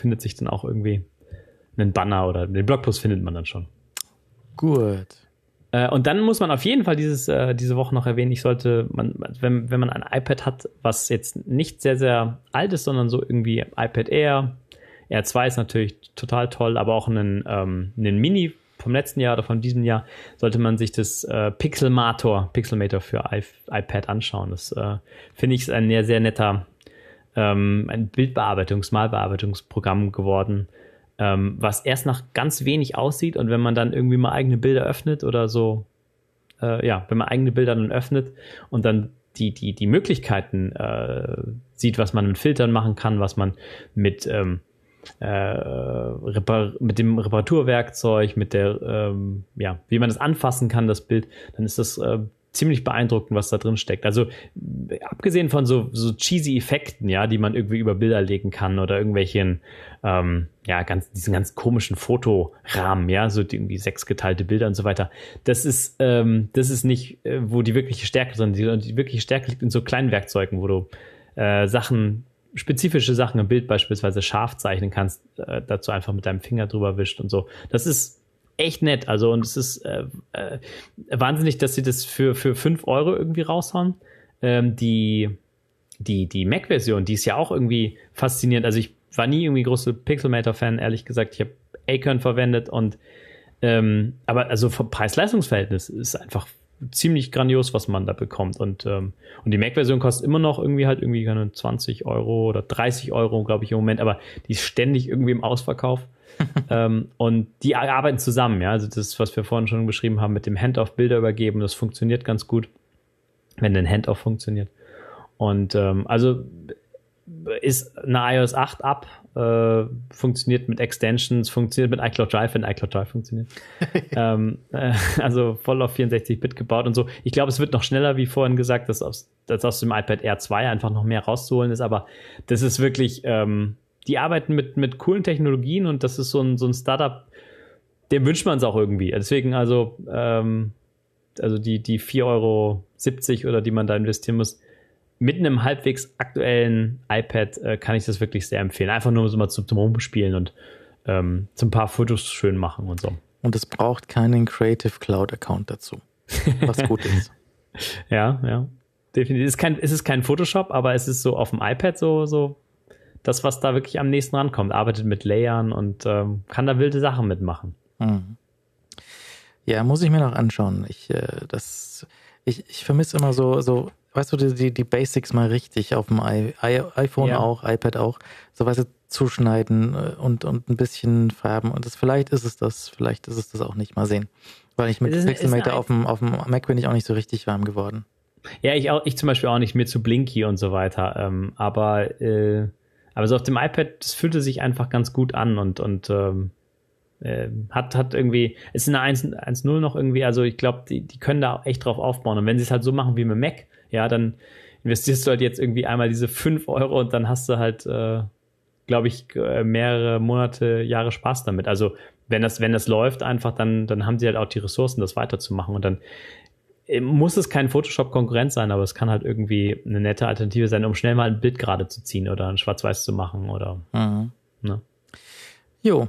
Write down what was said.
findet sich dann auch irgendwie einen Banner oder den Blogpost findet man dann schon. Gut. Äh, und dann muss man auf jeden Fall dieses, äh, diese Woche noch erwähnen, ich sollte, man, wenn, wenn man ein iPad hat, was jetzt nicht sehr, sehr alt ist, sondern so irgendwie iPad Air, Air 2 ist natürlich total toll, aber auch einen, ähm, einen Mini vom letzten Jahr oder von diesem Jahr, sollte man sich das äh, Pixelmator, Pixelmator für I iPad anschauen. Das äh, finde ich ist ein sehr, sehr netter ähm, ein Bildbearbeitungs-, Malbearbeitungsprogramm geworden, ähm, was erst nach ganz wenig aussieht und wenn man dann irgendwie mal eigene Bilder öffnet oder so, äh, ja, wenn man eigene Bilder dann öffnet und dann die, die, die Möglichkeiten äh, sieht, was man mit Filtern machen kann, was man mit, ähm, äh, mit dem Reparaturwerkzeug, mit der, ähm, ja, wie man das anfassen kann, das Bild, dann ist das äh, ziemlich beeindruckend, was da drin steckt. Also abgesehen von so, so cheesy Effekten, ja, die man irgendwie über Bilder legen kann oder irgendwelchen, ähm, ja, ganz, diesen ganz komischen Fotorahmen, ja, so die, irgendwie sechsgeteilte Bilder und so weiter. Das ist, ähm, das ist nicht, äh, wo die wirkliche Stärke drin liegt. Die wirkliche Stärke liegt in so kleinen Werkzeugen, wo du äh, Sachen, spezifische Sachen im Bild beispielsweise scharf zeichnen kannst, äh, dazu einfach mit deinem Finger drüber wischt und so. Das ist echt nett. Also, und es ist äh, äh, wahnsinnig, dass sie das für, für 5 Euro irgendwie raushauen. Ähm, die die, die Mac-Version, die ist ja auch irgendwie faszinierend. Also, ich war nie irgendwie große Pixelmator-Fan, ehrlich gesagt. Ich habe Acorn verwendet und ähm, aber also Preis-Leistungs-Verhältnis ist einfach ziemlich grandios, was man da bekommt. Und, ähm, und die Mac-Version kostet immer noch irgendwie halt irgendwie keine 20 Euro oder 30 Euro, glaube ich, im Moment, aber die ist ständig irgendwie im Ausverkauf. ähm, und die arbeiten zusammen, ja. Also das, was wir vorhin schon beschrieben haben, mit dem Handoff Bilder übergeben, das funktioniert ganz gut, wenn ein Handoff funktioniert. Und ähm, also ist eine iOS 8 ab, äh, funktioniert mit Extensions, funktioniert mit iCloud Drive, wenn iCloud Drive funktioniert. ähm, äh, also voll auf 64-Bit gebaut und so. Ich glaube, es wird noch schneller, wie vorhin gesagt, dass aus, dass aus dem iPad Air 2 einfach noch mehr rauszuholen ist, aber das ist wirklich, ähm, die arbeiten mit, mit coolen Technologien und das ist so ein, so ein Startup, dem wünscht man es auch irgendwie. Deswegen also, ähm, also die, die 4,70 Euro oder die man da investieren muss, mit einem halbwegs aktuellen iPad äh, kann ich das wirklich sehr empfehlen. Einfach nur so mal zum, zum Rumspielen und ähm, so ein paar Fotos schön machen und so. Und es braucht keinen Creative Cloud Account dazu. Was gut ist. ja, ja. Definitiv. Es ist kein, es ist kein Photoshop, aber es ist so auf dem iPad so, so das, was da wirklich am nächsten rankommt. Arbeitet mit Layern und ähm, kann da wilde Sachen mitmachen. Mhm. Ja, muss ich mir noch anschauen. Ich, äh, das, ich, ich vermisse immer so, so, weißt du, die, die Basics mal richtig auf dem I I iPhone ja. auch, iPad auch, so weißt du, zuschneiden äh, und, und ein bisschen färben. Und das, vielleicht ist es das, vielleicht ist es das auch nicht. Mal sehen. Weil ich mit ist, Pixelmator auf, dem, auf dem Mac bin ich auch nicht so richtig warm geworden. Ja, ich, auch, ich zum Beispiel auch nicht, mir zu Blinky und so weiter. Ähm, aber äh, aber so auf dem iPad, das fühlte sich einfach ganz gut an und, und ähm, äh, hat, hat irgendwie, ist in der 1.0 noch irgendwie, also ich glaube, die, die können da echt drauf aufbauen. Und wenn sie es halt so machen wie mit Mac, ja, dann investierst du halt jetzt irgendwie einmal diese 5 Euro und dann hast du halt, äh, glaube ich, äh, mehrere Monate, Jahre Spaß damit. Also wenn das, wenn das läuft, einfach, dann, dann haben sie halt auch die Ressourcen, das weiterzumachen. Und dann äh, muss es kein Photoshop-Konkurrent sein, aber es kann halt irgendwie eine nette Alternative sein, um schnell mal ein Bild gerade zu ziehen oder ein Schwarz-Weiß zu machen oder. Mhm. Ne? Jo,